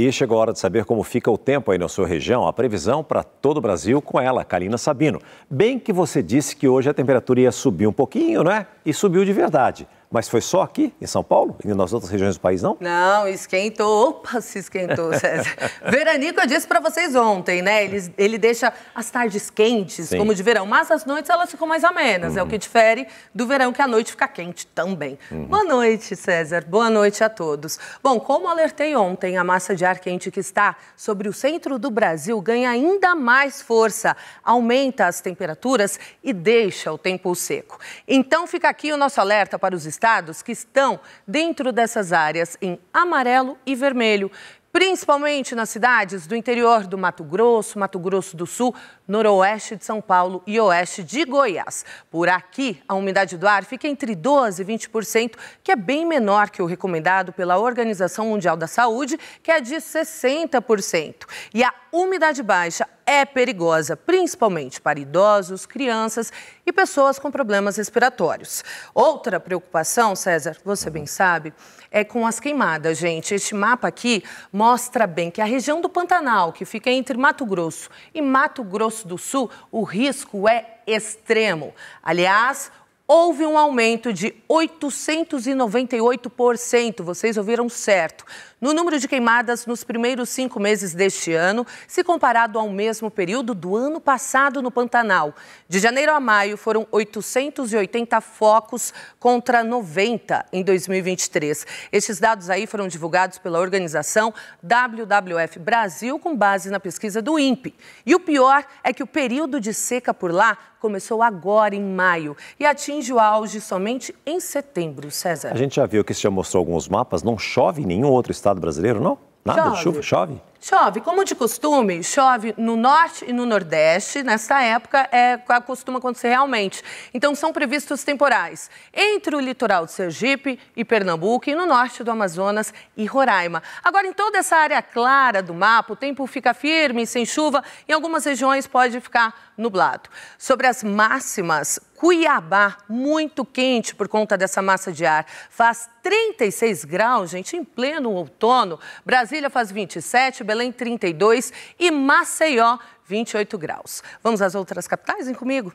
E chegou a hora de saber como fica o tempo aí na sua região. A previsão para todo o Brasil com ela, Kalina Sabino. Bem que você disse que hoje a temperatura ia subir um pouquinho, né? E subiu de verdade. Mas foi só aqui, em São Paulo? E nas outras regiões do país, não? Não, esquentou. Opa, se esquentou, César. Veranico, eu disse para vocês ontem, né? Ele, ele deixa as tardes quentes, Sim. como de verão, mas as noites elas ficam mais amenas. Uhum. É o uhum. que difere do verão, que a noite fica quente também. Uhum. Boa noite, César. Boa noite a todos. Bom, como alertei ontem, a massa de ar quente que está sobre o centro do Brasil ganha ainda mais força, aumenta as temperaturas e deixa o tempo seco. Então fica aqui o nosso alerta para os estados que estão dentro dessas áreas em amarelo e vermelho, principalmente nas cidades do interior do Mato Grosso, Mato Grosso do Sul, noroeste de São Paulo e oeste de Goiás. Por aqui, a umidade do ar fica entre 12% e 20%, que é bem menor que o recomendado pela Organização Mundial da Saúde, que é de 60%. E a umidade baixa é perigosa, principalmente para idosos, crianças e pessoas com problemas respiratórios. Outra preocupação, César, você bem sabe, é com as queimadas, gente. Este mapa aqui mostra bem que a região do Pantanal, que fica entre Mato Grosso e Mato Grosso do Sul, o risco é extremo. Aliás, houve um aumento de 898%, vocês ouviram certo, no número de queimadas nos primeiros cinco meses deste ano, se comparado ao mesmo período do ano passado no Pantanal. De janeiro a maio, foram 880 focos contra 90 em 2023. Estes dados aí foram divulgados pela organização WWF Brasil, com base na pesquisa do INPE. E o pior é que o período de seca por lá começou agora em maio e atinge o auge somente em setembro, César. A gente já viu que isso já mostrou alguns mapas, não chove em nenhum outro estado estado brasileiro, não? Nada chove. chuva? Chove? Chove. Como de costume, chove no norte e no nordeste. Nessa época, é, costuma acontecer realmente. Então, são previstos temporais entre o litoral de Sergipe e Pernambuco e no norte do Amazonas e Roraima. Agora, em toda essa área clara do mapa, o tempo fica firme, sem chuva. Em algumas regiões, pode ficar nublado. Sobre as máximas Cuiabá, muito quente por conta dessa massa de ar. Faz 36 graus, gente, em pleno outono. Brasília faz 27, Belém 32 e Maceió 28 graus. Vamos às outras capitais? Vem comigo.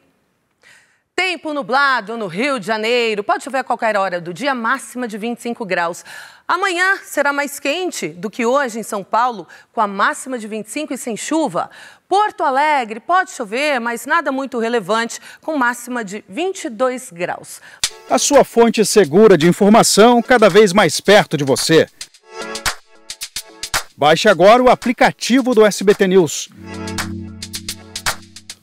Tempo nublado no Rio de Janeiro. Pode chover a qualquer hora do dia, máxima de 25 graus. Amanhã será mais quente do que hoje em São Paulo, com a máxima de 25 e sem chuva. Porto Alegre pode chover, mas nada muito relevante, com máxima de 22 graus. A sua fonte segura de informação cada vez mais perto de você. Baixe agora o aplicativo do SBT News.